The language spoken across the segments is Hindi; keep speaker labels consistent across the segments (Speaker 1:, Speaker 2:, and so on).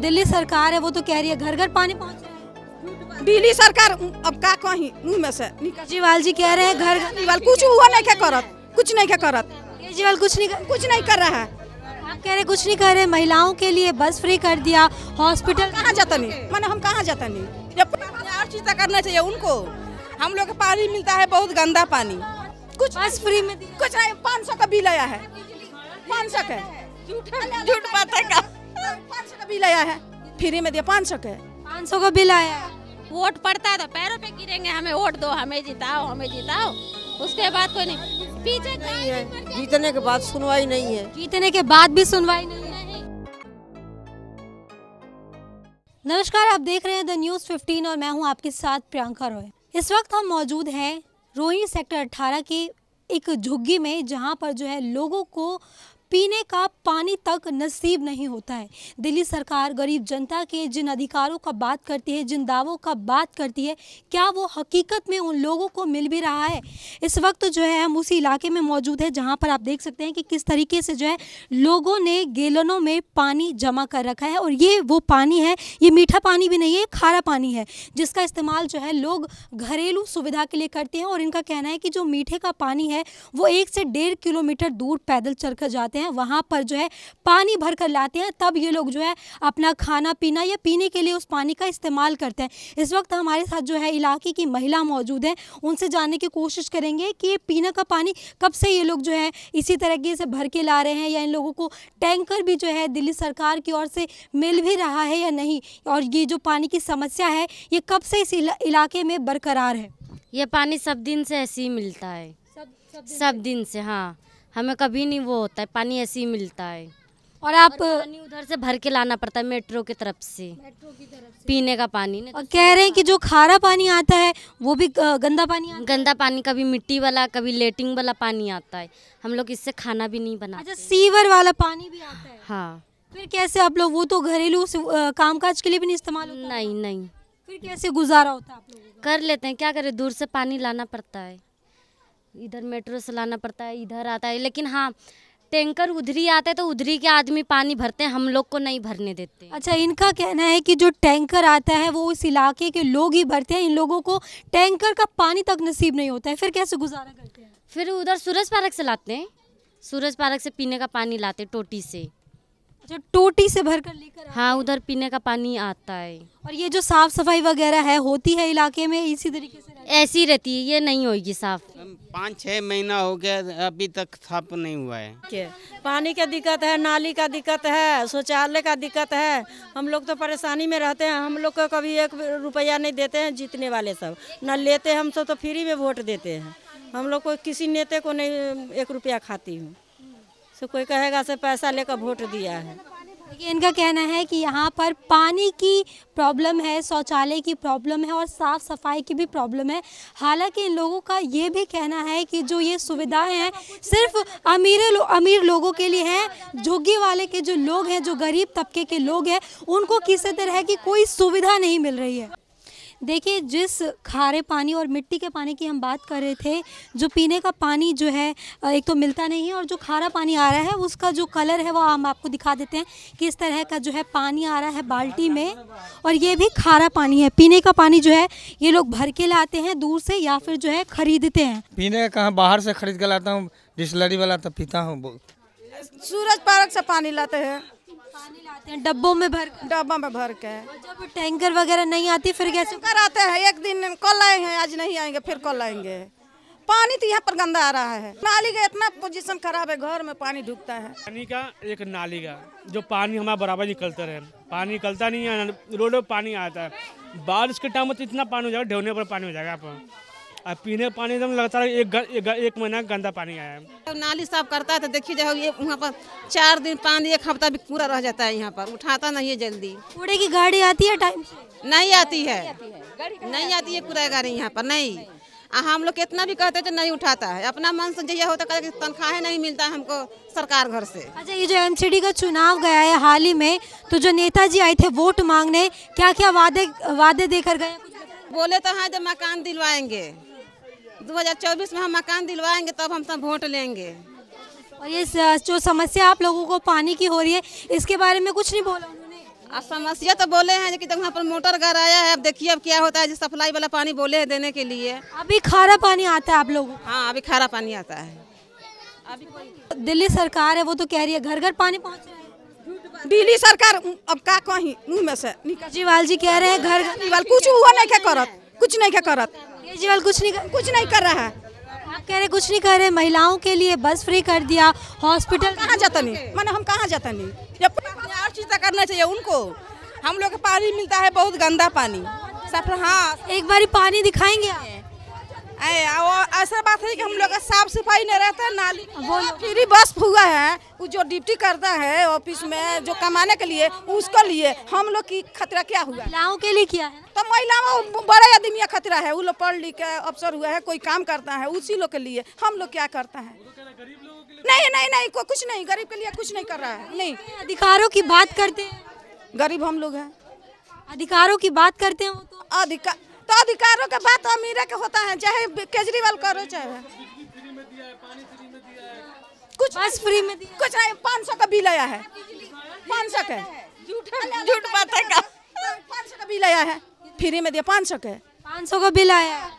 Speaker 1: दिल्ली सरकार है वो तो कह रही है घर घर पानी पहुँच दिल्ली सरकार अब का कही मुँह में से केजरीवाल जी कह रहे हैं घर केजरीवाल कुछ हुआ नहीं क्या करत कुछ नहीं क्या करत केजरीवाल कुछ नहीं कर, कुछ नहीं कर रहा है कह रहे कुछ नहीं कर रहे महिलाओं के लिए बस फ्री कर दिया हॉस्पिटल कहाँ जाता नहीं मैंने हम कहाँ जाता नहीं जब हर चीज़ का करना चाहिए उनको हम लोग पानी मिलता है बहुत गंदा पानी कुछ बस फ्री में कुछ नहीं पाँच सौ का बिल आया है पाँच सौ का झूठ झूठ बात है का बिल आया है फ्री में दिया पाँच सौ के पाँच
Speaker 2: सौ का बिल आया है वोट पड़ता है तो पैरों पे गिरेंगे हमें वोट दो हमें जिताओ हमें जिताओ उसके बाद कोई नहीं पीछे नहीं है जीतने के बाद सुनवाई नहीं है जीतने के बाद
Speaker 3: भी सुनवाई नहीं नमस्कार आप देख रहे हैं द न्यूज़ 15 और मैं हूं आपके साथ प्रियंका रॉय इस वक्त हम मौजूद हैं रोहिणी सेक्टर 18 के एक झुग्गी में जहां पर जो है लोगों को पीने का पानी तक नसीब नहीं होता है दिल्ली सरकार गरीब जनता के जिन अधिकारों का बात करती है जिन दावों का बात करती है क्या वो हकीकत में उन लोगों को मिल भी रहा है इस वक्त जो है हम उसी इलाके में मौजूद है जहाँ पर आप देख सकते हैं कि किस तरीके से जो है लोगों ने गेलनों में पानी जमा कर रखा है और ये वो पानी है ये मीठा पानी भी नहीं है खारा पानी है जिसका इस्तेमाल जो है लोग घरेलू सुविधा के लिए करते हैं और इनका कहना है कि जो मीठे का पानी है वो एक से डेढ़ किलोमीटर दूर पैदल चलकर जाते हैं हैं वहाँ पर जो है पानी भर कर लाते हैं तब ये लोग जो है अपना खाना पीना या पीने के लिए उस पानी का इस्तेमाल करते हैं इस वक्त हमारे साथ जो है इलाके की महिला मौजूद हैं उनसे जानने की कोशिश करेंगे कि ये पीने का पानी कब से ये लोग जो है इसी तरीके से भर के ला रहे हैं या इन लोगों को टैंकर भी जो है दिल्ली सरकार की ओर से मिल भी रहा है या नहीं और ये जो पानी की समस्या है ये कब से इस इलाके में बरकरार है ये पानी सब दिन से ऐसे ही
Speaker 4: मिलता है सब सब दिन, सब दिन से हाँ हमें कभी नहीं वो होता है पानी ऐसे ही मिलता है और आप पानी उधर से भर के लाना पड़ता है मेट्रो की तरफ से मेट्रो की तरफ से पीने का पानी तो और कह रहे हैं कि जो खारा पानी आता है वो भी गंदा पानी आता गंदा पानी कभी मिट्टी वाला कभी लेटिंग वाला पानी आता है हम लोग इससे खाना भी नहीं बनाते अच्छा सीवर वाला पानी भी आता है हाँ फिर कैसे आप लोग वो तो घरेलू काम काज के लिए भी नहीं इस्तेमाल नहीं नहीं फिर कैसे गुजारा होता है कर लेते हैं क्या करे दूर से पानी लाना पड़ता है इधर मेट्रो से लाना पड़ता है इधर आता है लेकिन हाँ टैंकर उधरी आते हैं तो उधरी
Speaker 3: के आदमी पानी भरते हैं हम लोग को नहीं भरने देते अच्छा इनका कहना है कि जो टैंकर आता है वो उस इलाके के लोग ही भरते हैं इन लोगों को टैंकर का पानी तक नसीब नहीं होता है फिर कैसे
Speaker 4: गुजारा करते हैं फिर उधर सूरज पार्क से लाते हैं सूरज पार्क से पीने का पानी लाते टोटी से जो टोटी से भर कर लेकर हाँ उधर पीने का पानी आता है और ये जो साफ सफाई वगैरह है होती है इलाके में इसी तरीके से ऐसी रहती है ये नहीं होगी साफ
Speaker 2: पाँच छः महीना हो गया अभी तक साफ नहीं हुआ है
Speaker 4: के?
Speaker 1: पानी का दिक्कत है नाली का दिक्कत है शौचालय का दिक्कत है हम लोग तो परेशानी में रहते हैं हम लोग को कभी एक रुपया नहीं देते हैं जीतने वाले सब न लेते हम सब तो फ्री में वोट देते हैं
Speaker 3: हम लोग को किसी नेता को नहीं एक रुपया खाती हूँ तो कोई कहेगा से पैसा लेकर वोट दिया है इनका कहना है कि यहाँ पर पानी की प्रॉब्लम है शौचालय की प्रॉब्लम है और साफ़ सफाई की भी प्रॉब्लम है हालांकि इन लोगों का ये भी कहना है कि जो ये सुविधाएं हैं सिर्फ अमीर लो, अमीर लोगों के लिए हैं झुग्गी वाले के जो लोग हैं जो गरीब तबके के लोग हैं उनको किसी तरह की कोई सुविधा नहीं मिल रही है देखिए जिस खारे पानी और मिट्टी के पानी की हम बात कर रहे थे जो पीने का पानी जो है एक तो मिलता नहीं है और जो खारा पानी आ रहा है उसका जो कलर है वो हम आपको दिखा देते हैं कि इस तरह का जो है पानी आ रहा है बाल्टी में और ये भी खारा पानी है पीने का पानी जो है ये लोग भर के लाते हैं दूर से या फिर जो है खरीदते हैं
Speaker 4: पीने का कहाँ बाहर से खरीद के लाता हूँ डिस्लरी वाला तो पीता हूँ
Speaker 3: सूरज पार्क से
Speaker 1: पानी लाते हैं पानी लाते हैं डब्बों में भर डब्बा में भर के जब टैंकर वगैरह नहीं आती फिर कैसे कर आते हैं एक दिन कल आए हैं आज नहीं आएंगे फिर कल आएंगे पानी तो यहाँ पर गंदा आ रहा है नाली का इतना पोजीशन खराब है घर में पानी ढूंढता है पानी का
Speaker 4: एक नाली का जो पानी हमारा बराबर निकलता रहे पानी निकलता नहीं है रोड पानी आता है बारिश के टाइम में तो इतना पानी हो जाएगा ढोने पर पानी हो जाएगा आप अब पीने पानी एकदम तो लगातार एक, एक, एक महीना गंदा पानी आया है
Speaker 2: नाली साफ करता है तो देखिए जो ये वहाँ पर चार दिन पानी एक हफ्ता भी पूरा रह जाता है यहाँ पर उठाता नहीं है जल्दी कूड़े की गाड़ी आती है टाइम नहीं आती है नहीं आती है कूड़ा गाड़ी यहाँ पर नहीं हम लोग कितना भी कहते तो नहीं उठाता है अपना मन से जैसे होता है तनख्वाह नहीं मिलता है हमको सरकार घर से अच्छा ये जो एमसीडी
Speaker 3: का चुनाव गया है हाल ही में तो जो नेताजी आए थे वोट मांगने क्या क्या वादे वादे देकर गए
Speaker 2: बोले तो हाँ जो मकान दिलवाएंगे 2024 में हम मकान दिलवाएंगे तब हम सब वोट लेंगे और ये जो समस्या आप लोगों को पानी की हो रही है इसके बारे में कुछ नहीं बोला उन्होंने समस्या तो बोले हैं कि तो वहाँ पर मोटर घर आया है अब देखिए अब क्या होता है जो सप्लाई वाला पानी बोले है देने के लिए अभी खारा पानी आता है आप लोगों
Speaker 1: हाँ अभी खारा पानी आता है
Speaker 2: अभी
Speaker 1: दिल्ली सरकार है वो तो कह रही है घर घर पानी पहुँच रहा है दिल्ली सरकार अब का कही मुँह में से केजरीवाल जी कह रहे हैं घर घर कुछ हुआ नहीं क्या करत कुछ नहीं क्या करत केजरीवाल कुछ नहीं कुछ नहीं कर रहा है आप कह रहे कुछ नहीं कर रहे महिलाओं के लिए बस फ्री कर दिया हॉस्पिटल कहाँ जाता नहीं माना हम कहाँ जाता नहीं जब और चीज़ करना चाहिए उनको हम लोग पानी मिलता है बहुत गंदा पानी सफर हाँ एक बारी पानी दिखाएंगे आप ऐसा बात है कि हम लोग का साफ सफाई नहीं रहता नाली वो हाँ, फ्री बस हुआ है वो जो ड्यूटी करता है ऑफिस में जो कमाने के लिए उसको लिए हम लोग की खतरा क्या हुआ महिलाओं के लिए किया है तो महिलाओं बड़े आदमी खतरा है वो लोग पढ़ लिख के अफसर हुआ है कोई काम करता है उसी लोग के लिए हम लोग क्या करते हैं नहीं नहीं नहीं कुछ नहीं गरीब के लिए कुछ नहीं कर रहा है नहीं अधिकारों की बात करते गरीब हम लोग हैं अधिकारों की बात करते हैं तो। अधिकार तो अधिकारों के बात अमीर के होता है चाहे केजरीवाल करो चाहे कुछ बस फ्री में दिया कुछ नहीं पाँच सौ का बिल आया है पाँच सौ का झूठ बात है पाँच सौ का बिल आया है फ्री में दिया पाँच सौ का
Speaker 3: पाँच सौ का बिल आया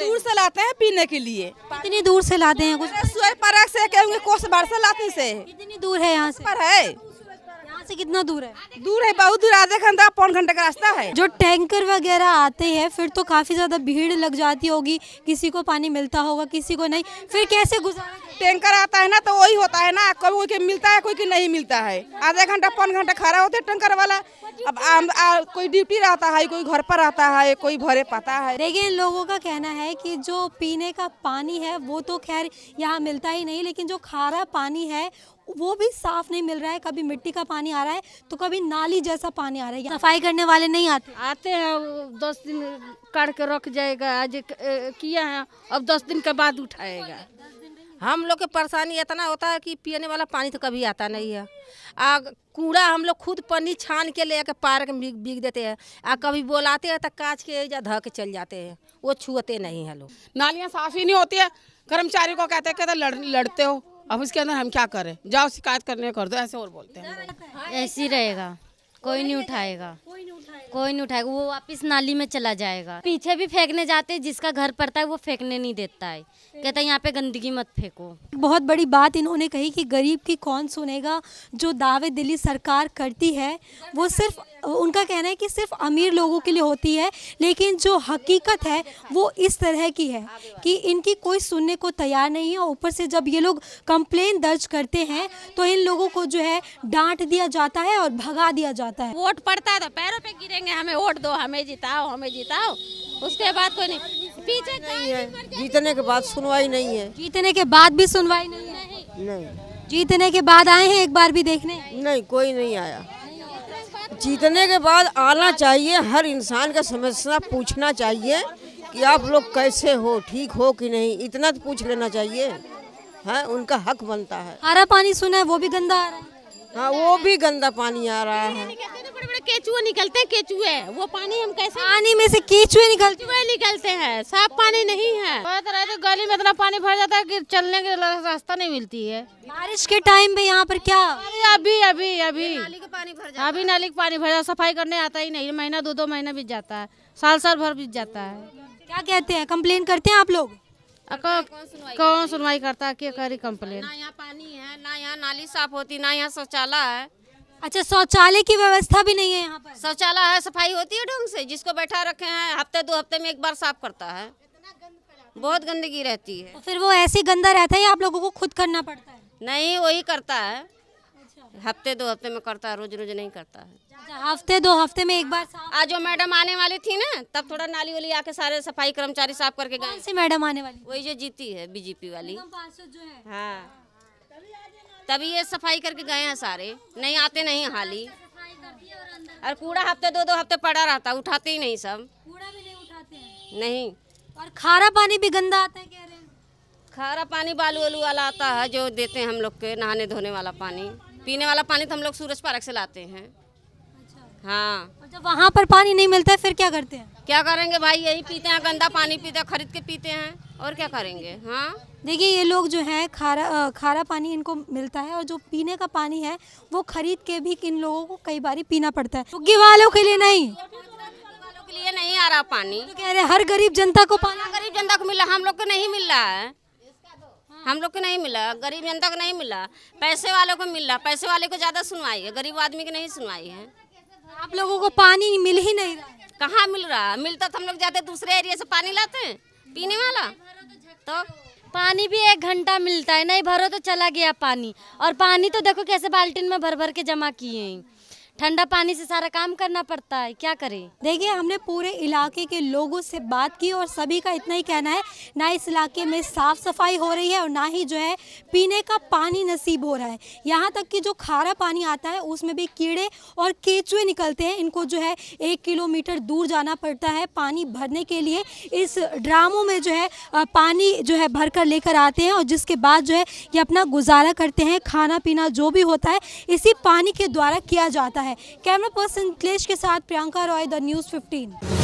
Speaker 1: दूर से लाते हैं पीने के लिए इतनी दूर से लाते हैं कुछ सोए पर से कोसबार से लाते
Speaker 3: से इतनी दूर है यहाँ पर है से कितना दूर है दूर है बहुत दूर आधा घंटा पौन घंटे का रास्ता है जो टैंकर वगैरह आते हैं फिर तो काफी ज्यादा भीड़ लग जाती होगी किसी को पानी मिलता होगा किसी को नहीं फिर कैसे गुजारा टैंकर आता है ना तो वही होता है ना
Speaker 1: कभी कोई के मिलता है कोई के नहीं मिलता है आधा घंटा पौन घंटा खड़ा होते टैंकर वाला अब आ, आ, कोई ड्यूटी रहता है कोई घर पर रहता है कोई भरे पाता है लेकिन लोगों
Speaker 3: का कहना है कि जो पीने का पानी है वो तो खैर यहाँ मिलता ही नहीं लेकिन जो खारा पानी है वो भी साफ नहीं मिल रहा है कभी मिट्टी का पानी आ रहा है तो कभी नाली जैसा पानी आ रहा है सफाई करने वाले नहीं आते आते हैं दस दिन काट के रख जाएगा आज किया
Speaker 2: है अब दस दिन के बाद उठाएगा हम लोग के परेशानी इतना होता है कि पीने वाला पानी तो कभी आता नहीं है आ कूड़ा हम लोग खुद पन्नी छान के ले पार्क में बिक देते हैं आ कभी बोलाते हैं तो कांच के या धह के चल जाते हैं वो छूते नहीं है लोग नालियाँ साफ ही नहीं होती है कर्मचारी को कहते हैं कहते तो लड़ लड़ते हो अब इसके अंदर हम क्या करें जाओ शिकायत करने कर दो ऐसे और बोलते
Speaker 4: हैं ऐसी रहेगा कोई नहीं उठाएगा कोई नहीं उठाएगा वो वापस नाली में चला जाएगा पीछे भी फेंकने जाते हैं जिसका घर पड़ता है वो फेंकने नहीं देता है कहता है यहाँ पे गंदगी मत फेंको
Speaker 3: बहुत बड़ी बात इन्होंने कही कि गरीब की कौन सुनेगा जो दावे दिल्ली सरकार करती है वो सिर्फ उनका कहना है कि सिर्फ अमीर लोगों के लिए होती है लेकिन जो हकीकत है वो इस तरह की है कि इनकी कोई सुनने को तैयार नहीं है ऊपर से जब ये लोग कंप्लेन दर्ज करते हैं तो इन लोगों को जो है डांट दिया जाता है और भगा दिया जाता है वोट पड़ता है तो पैरों
Speaker 2: पे गिरेंगे हमें वोट दो हमें जिताओ हमें जिताओ उसके बाद कोई नहीं पीछे नहीं है जीतने के बाद सुनवाई नहीं है जीतने के बाद भी सुनवाई
Speaker 4: नहीं है नहीं
Speaker 2: जीतने के बाद आए हैं एक बार भी देखने नहीं कोई नहीं आया जीतने के बाद आना चाहिए हर इंसान का समस्या पूछना चाहिए कि आप लोग कैसे हो ठीक हो कि नहीं इतना तो पूछ लेना चाहिए है हाँ, उनका हक बनता है हरा पानी सुना है वो भी गंदा आ रहा है हाँ वो भी गंदा पानी आ रहा है केचुए निकलते हैं केचुए वो पानी हम कैसे पानी में से केचुए निकलते केचुए निकलते हैं साफ पानी नहीं है तो गली में इतना पानी भर जाता है कि चलने के रास्ता नहीं मिलती है बारिश के टाइम में यहाँ पर क्या अभी अभी अभी नाली का पानी भर जाता अभी नाली का पानी भर जाता सफाई करने आता ही नहीं महीना दो दो महीना बीत जाता है साल साल भर बीत जाता है क्या कहते हैं कम्प्लेन करते हैं आप लोग कौन सुनवाई करता है क्या करी कंप्लेन ना यहाँ पानी है ना यहाँ नाली साफ होती ना यहाँ शौचालय है अच्छा शौचालय की व्यवस्था भी नहीं है यहाँ पर शौचालय है सफाई होती है ढंग से जिसको बैठा रखे हैं हफ्ते दो हफ्ते में एक बार साफ करता है बहुत गंदगी रहती है तो फिर वो ऐसे गंदा रहता है आप लोगों को खुद करना पड़ता है नहीं वही करता है अच्छा। हफ्ते दो हफ्ते में करता है रोज रोज नहीं करता है अच्छा, हफ्ते दो हफ्ते में एक बार आज जो मैडम आने वाली थी ना तब थोड़ा नाली वाली आके सारे सफाई कर्मचारी साफ करके गए मैडम आने वाली वही जो जीती है बीजेपी वाली जो है हाँ तभी ये सफाई करके गए हैं सारे नहीं आते नहीं हाली और कूड़ा हफ्ते दो दो हफ्ते पड़ा रहता उठाते ही नहीं सब कूड़ा भी नहीं उठाते हैं नहीं और खारा पानी भी गंदा आता है कह रहे हैं खारा पानी बालू वालू वाला आता है जो देते हैं हम लोग के नहाने धोने वाला पानी पीने वाला पानी तो हम लोग सूरज पार्क से लाते हैं अच्छा। हाँ जब वहाँ पर पानी नहीं मिलता है फिर क्या करते हैं क्या करेंगे भाई यही पीते हैं गंदा पानी पीते हैं खरीद के पीते हैं और क्या करेंगे हाँ
Speaker 3: देखिए ये लोग जो है खारा खारा पानी इनको मिलता है और जो पीने का पानी है वो खरीद के भी इन लोगों को कई बार पीना पड़ता है झुग्गी वालों के लिए नहीं वालों
Speaker 2: के लिए नहीं आ रहा पानी तो कह रहे हर गरीब जनता
Speaker 3: को पानी गरीब जनता को
Speaker 2: मिला हम लोग को नहीं मिल रहा है हम लोग को नहीं मिला गरीब जनता को नहीं मिला पैसे वालों को मिल रहा पैसे वाले को ज़्यादा सुनवाई है गरीब आदमी की नहीं सुनवाई है आप लोगों को पानी मिल ही नहीं रहा कहाँ मिल रहा मिलता तो हम लोग जाते दूसरे एरिया से पानी लाते हैं पीने वाला
Speaker 4: तो पानी भी एक घंटा मिलता है नहीं भरो तो चला गया पानी और पानी तो देखो कैसे बाल्टीन में भर भर के जमा किए हैं ठंडा पानी से सारा काम करना पड़ता
Speaker 3: है क्या करें देखिए हमने पूरे इलाके के लोगों से बात की और सभी का इतना ही कहना है ना इस इलाके में साफ़ सफाई हो रही है और ना ही जो है पीने का पानी नसीब हो रहा है यहाँ तक कि जो खारा पानी आता है उसमें भी कीड़े और केचुए निकलते हैं इनको जो है एक किलोमीटर दूर जाना पड़ता है पानी भरने के लिए इस ड्रामों में जो है पानी जो है भर लेकर आते हैं और जिसके बाद जो है ये अपना गुजारा करते हैं खाना पीना जो भी होता है इसी पानी के द्वारा किया जाता है है कैमरा पर्सन क्लेश के साथ Priyanka Roy the news fifteen